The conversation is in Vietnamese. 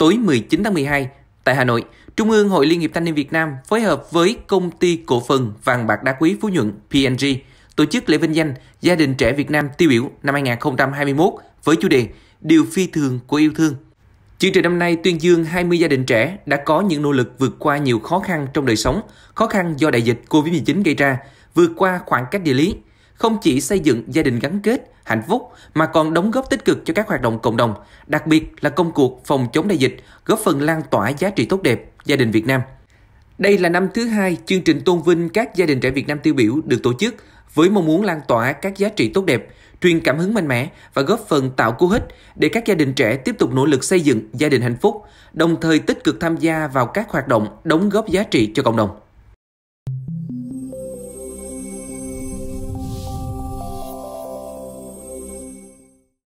tối 19 tháng 12 tại Hà Nội, Trung ương Hội Liên hiệp Thanh niên Việt Nam phối hợp với công ty cổ phần vàng bạc đá quý Phú Nhuận PNG tổ chức lễ vinh danh Gia đình trẻ Việt Nam tiêu biểu năm 2021 với chủ đề Điều phi thường của yêu thương. Chương trình năm nay tuyên dương 20 gia đình trẻ đã có những nỗ lực vượt qua nhiều khó khăn trong đời sống, khó khăn do đại dịch COVID-19 gây ra, vượt qua khoảng cách địa lý, không chỉ xây dựng gia đình gắn kết, hạnh phúc mà còn đóng góp tích cực cho các hoạt động cộng đồng, đặc biệt là công cuộc phòng chống đại dịch, góp phần lan tỏa giá trị tốt đẹp gia đình Việt Nam. Đây là năm thứ hai chương trình tôn vinh các gia đình trẻ Việt Nam tiêu biểu được tổ chức với mong muốn lan tỏa các giá trị tốt đẹp, truyền cảm hứng mạnh mẽ và góp phần tạo cú hích để các gia đình trẻ tiếp tục nỗ lực xây dựng gia đình hạnh phúc, đồng thời tích cực tham gia vào các hoạt động đóng góp giá trị cho cộng đồng.